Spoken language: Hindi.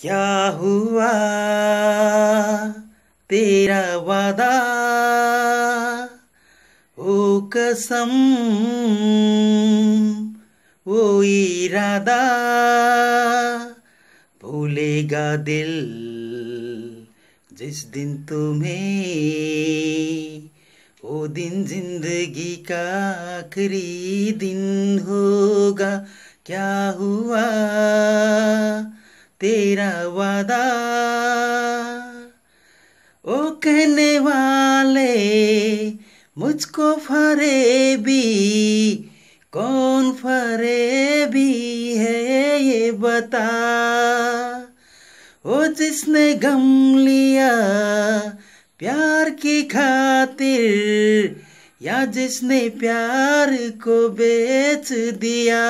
क्या हुआ तेरा वादा ओ कसम वो इरादा भूलेगा दिल जिस दिन तुम्हें वो दिन जिंदगी का आखिरी दिन होगा क्या हुआ तेरा वादा ओ कहने वाले मुझको फरेबी कौन फरेबी है ये बता ओ जिसने गम लिया प्यार की खातिर या जिसने प्यार को बेच दिया